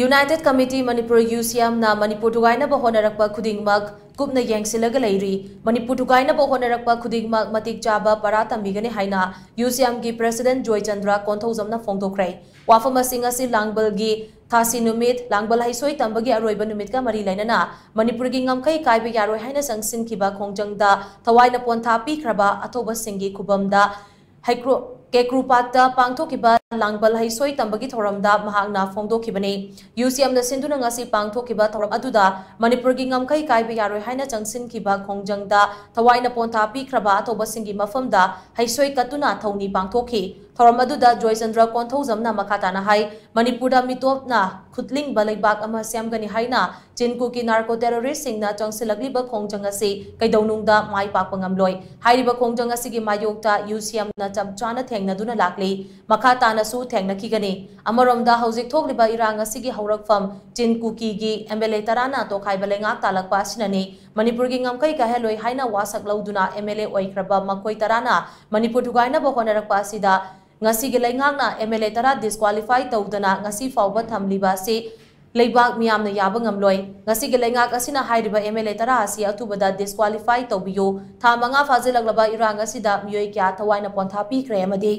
United committee Manipur ಯುಸಿಎಂನ ಮಣಿಪುರ ತುಗಾಯ್ನಬ ಹೋನರಕ್ಪ ಖುದಿಂಗ್ಮಕ್ ಕುಪ್ನ ಯೆಂಗ್ಸಿಲಗ ಲೈರಿ ಮಣಿಪುರ ತುಗಾಯ್ನಬ ಹೋನರಕ್ಪ ಖುದಿಂಗ್ಮಕ್ ಮತಿಕ್ ಚಾಬ ಪರಾ ತಂಬಿಗನೆ ಹೈನ ಯುಸಿಎಂಗಿ ಪ್ರೆಸಿಡೆಂಟ್ ಜೋಯ್ಚಂದ್ರ ಕೊಂಥೌಜಮ್ನ ಫೋಂಗ್ದೋಕ್ರೆ ವಾಫಮ ಸಿಂಗ್ ಅಸಿ ಲಾಂಗ್ಬಲ್ಗಿ थासी नुमित लांगबल हाइसोई तंबगी अरोइब नुमित का मरी लाइनना मणिपुर की ngamkai kaibe yaroi haina sangsin khiba khongjang da thawaina pon thapi khraba athoba singi khubam da haikro केक्रुपात्ता पांथोकिबा लांगबल हैसोय तंबगी थोरमदा महागना फोंदोखिबने यूसीएमना सिंधुना ngasi पांथोकिबा थोरम अदुदा मणिपुर की ngamkai kaiba yaroi haina changsinkiba khongjangda thawaina ponta pikraba atobasingi mafamda हैसोय katuna thौनी पांथोखि theorem अदुदा जॉयचंद्र कोंथौजमना मखाताना हाय मणिपुरदा मितोपना खुतलिंग बलैबाक अमा स्यामगनि हाइना चिनकुकी नार्को टेररिस्ट सिंगना चंगसिलगलिबा खोंजंग asi कइदौनुंगदा माइ पाकपा ngamloi हाइरिबा खोंजंग asi gi mayokta यूसीएमना चमचाना ꯊꯦꯡꯅꯗꯨꯅ ꯂꯥꯛꯂꯤ ꯃꯈꯥ ꯇꯥꯅꯁꯨ ꯊꯦꯡꯅꯈꯤꯒꯅꯤ ꯑꯃꯔꯣꯝꯗ ꯍꯧꯖꯤꯛ ꯊꯣꯛꯂꯤꯕ ꯏꯔꯥꯡ ꯑꯁꯤꯒꯤ ꯍꯧꯔꯛꯐꯝ ꯆꯤꯟ ꯀꯨꯀꯤꯒꯤ ꯑꯦꯝ ꯑꯦꯜ ꯑꯦ ꯇꯔꯥꯅ ꯇꯣꯈꯥꯏꯕ ꯂꯩꯉꯥꯛ ꯇꯥꯜꯂꯛꯄ ꯑꯁꯤꯅꯅꯤ ꯃꯅꯤꯄꯨꯔꯒꯤ ꯉꯝꯈꯩ ꯀꯥꯏꯍꯜꯂꯣꯏ ꯍꯥꯏꯅ ꯋꯥꯁꯛ ꯂꯧꯗꯨꯅ ꯑꯦꯝ ꯑꯦꯜ ꯑꯦ ꯑꯣꯏꯈ꯭ꯔꯕ ꯃꯈꯣꯏ ꯇꯔꯥꯅ ꯃꯅꯤꯄꯨꯔ ꯊꯨꯒꯥꯏꯅꯕ ꯍꯣꯠꯅꯔꯛꯄ ꯑꯁꯤꯗ ngasi gi laingang na MLA tara disqualify tawdana ngasi fawba thamliba se लेबाक मियामना याब ngamloi ngasi gi lengak asina hairiba mla tara asi atubada disqualify tobiyo tha manga fazilaglaba irang asida miyoi kya thawaina pontha pikre amadi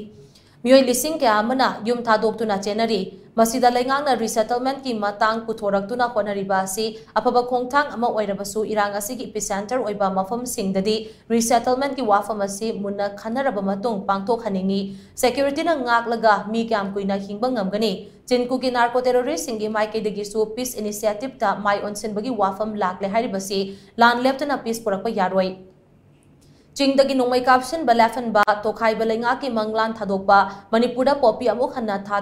miyoi lising kya amana yum tha doktuna chenari ꯃꯁꯤꯗ ꯂꯩꯉꯥꯛꯅ ꯔꯤꯁꯦꯇꯜꯃꯦꯟꯠꯀꯤ ꯃꯇꯥꯡ ꯄꯨꯊꯣꯔꯛꯇꯨꯅ ꯍꯣꯠꯅꯔꯤꯕ ꯑꯁꯤ ꯑꯐꯕ ꯈꯣꯡꯊꯥꯡ ꯑꯃ ꯑꯣꯏꯔꯕꯁꯨ ꯏꯔꯥꯡ ꯑꯁꯤꯒꯤ ꯏꯄꯤꯁꯦꯟꯇꯔ ꯑꯣꯏꯕ ꯃꯐꯝꯁꯤꯡꯗꯗꯤ ꯔꯤꯁꯦꯇꯜꯃꯦꯟꯠꯀꯤ ꯋꯥꯐꯝ ꯑꯁꯤ ꯃꯨꯟꯅ ꯈꯟꯅꯔꯕ ꯃꯇꯨꯡ ꯄꯥꯡꯊꯣꯛꯍꯟꯅꯤꯡꯉꯤ ꯁꯦꯀ꯭ꯌꯨꯔꯤꯇꯤꯅ ꯉꯥꯛꯂꯒ ꯃꯤ ꯀꯌꯥꯝ ꯀꯨꯏꯅ ꯍꯤꯡꯕ ꯉꯝꯒꯅꯤ ꯆꯤꯟꯀꯨꯒꯤ ꯅꯥꯔꯀꯣ ꯇꯦꯔꯣꯔꯤꯁꯁꯤꯡꯒꯤ ꯃꯥꯏꯀꯩꯗꯒꯤꯁꯨ ꯄꯤꯁ ꯏꯅꯤꯁꯤꯌꯦꯇꯤꯞꯇ ꯃꯥꯏ ꯑꯣꯟꯁꯤꯟꯕꯒꯤ ꯋꯥꯐꯝ ꯂꯥꯛꯂꯦ ꯍꯥꯏꯔꯤꯕꯁꯤ ꯂꯥꯟ ꯂꯦꯞꯇꯅ ꯄꯤꯁ ꯄꯨꯔꯛꯄ ꯌꯥꯔꯣꯏ चिंगदगी नोंमई कापसिन बलाफन बा तोखाई की मंगलान थादोकबा मनपुर पोपी अमुक हन्ना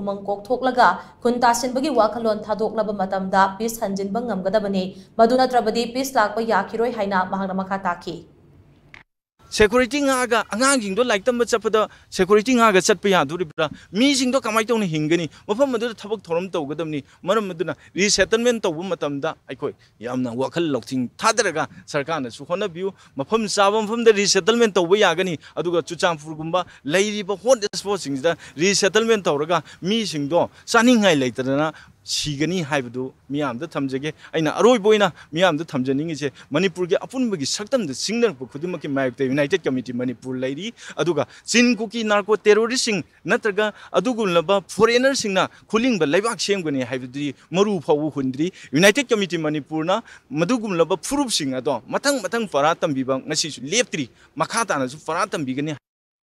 उमंग कोकथोकलगा खुन सिनबगी वाखलोन थादोकलब मतमदा पीस हंजिनब ngमगदबने मदु नीस पीस लाकब security nga ga angang jing do like tam chap da security nga ga chat pa ya duri bra mi jing do kamai tong ni hing ga ni mafam ma do thabak thorom tau ga dam ni maram ma do na resettlement tau bu matam da ai koi yam na wakal lok thing thadra ga sarkar na su hona biu mafam sabam fam da resettlement tau bu ya ga ni aduga chucham fur gumba lairi ba hot sports jing da resettlement tau ra ga mi jing do saning ngai lai ta na ꯁꯤꯒꯅꯤ ꯍꯥꯏꯕꯗꯨ ꯃꯤꯌꯥꯝꯗ ꯊꯝꯖꯒꯦ ꯑꯩꯅ ꯑꯔꯣꯏꯕ ꯑꯣꯏꯅ ꯃꯤꯌꯥꯝꯗ ꯊꯝꯖꯅꯤꯡꯉꯤꯁꯦ ꯃꯅꯤꯄꯨꯔꯒꯤ ꯑꯄꯨꯟꯕꯒꯤ ꯁꯛꯇꯝꯗ ꯁꯤꯡꯅꯔꯛꯄ ꯈꯨꯗꯤꯡꯃꯛꯀꯤ ꯃꯥꯌꯣꯛꯇ ꯌꯨꯅꯥꯏꯇꯦꯠ ꯀꯃꯤꯇꯤ ꯃꯅꯤꯄꯨꯔ ꯂꯩꯔꯤ ꯑꯗꯨꯒ ꯆꯤꯟ ꯀꯨꯀꯤ ꯅꯥꯔꯀꯣ ꯇꯦꯔꯣꯔꯤꯁꯁꯤꯡ ꯅꯠꯇ꯭ꯔꯒ ꯑꯗꯨꯒꯨꯝꯂꯕ ꯐꯣꯔꯦꯅꯔꯁꯤꯡꯅ ꯈꯨꯂꯤꯡꯕ ꯂꯩꯕꯥꯛ ꯁꯦꯝꯒꯅꯤ ꯍꯥꯏꯕꯗꯨꯗꯤ ꯃꯔꯨ ꯐꯥꯎꯕ ꯍꯨꯟꯗ꯭ꯔꯤ ꯌꯨꯅꯥꯏꯇꯦꯠ ꯀꯃꯤꯇꯤ ꯃꯅꯤꯄꯨꯔꯅ ꯃꯗꯨꯒꯨꯝꯂꯕ ꯐꯨꯔꯨꯞꯁꯤꯡ ꯑꯗꯣ ꯃꯊꯪ ꯃꯊꯪ ꯐꯔꯥ ꯇꯝꯕꯤꯕ ꯉꯁꯤꯁꯨ ꯂꯦꯞꯇ꯭ꯔꯤ ꯃꯈꯥ ꯇꯥꯅꯁꯨ ꯐꯔꯥ ꯇꯝꯕꯤꯒꯅꯤ